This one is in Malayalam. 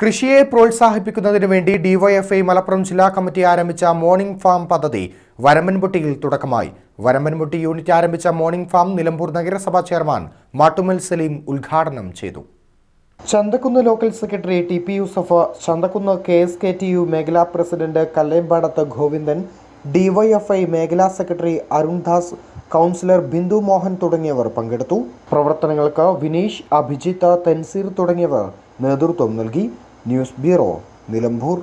കൃഷിയെ പ്രോത്സാഹിപ്പിക്കുന്നതിന് വേണ്ടി ഡിവൈഎഫ്ഐ മലപ്പുറം ജില്ലാ കമ്മിറ്റി ആരംഭിച്ച മോർണിംഗ് ഫാം പദ്ധതി വരമ്പൻപുട്ടിയിൽ തുടക്കമായി വരമ്പൻപുട്ടി യൂണിറ്റ് ആരംഭിച്ച മോർണിംഗ് ഫാം നിലമ്പൂർ നഗരസഭാ ചെയർമാൻ മാട്ടുമൽ സലീം ഉദ്ഘാടനം ചെയ്തു Chanthakkunnu local secretary T P Yusuf Chanthakkunnu K S K T U മേഖലാ പ്രസിഡന്റ് കല്ലേമ്പാടത്ത് ഗോവിന്ദൻ ഡിവൈഎഫ്ഐ മേഖലാ സെക്രട്ടറി അരുൺദാസ് കൗൺസിലർ ബിന്ദു മോഹൻ തുടങ്ങിയവർ പങ്കെടുത്തു പ്രവർത്തനങ്ങൾക്ക് വിനീഷ് അഭിജിത്ത് തൻസീർ തുടങ്ങിയവർ നേതൃത്വം നൽകി ന്യൂസ് ബ്യൂറോ നിലമ്പൂർ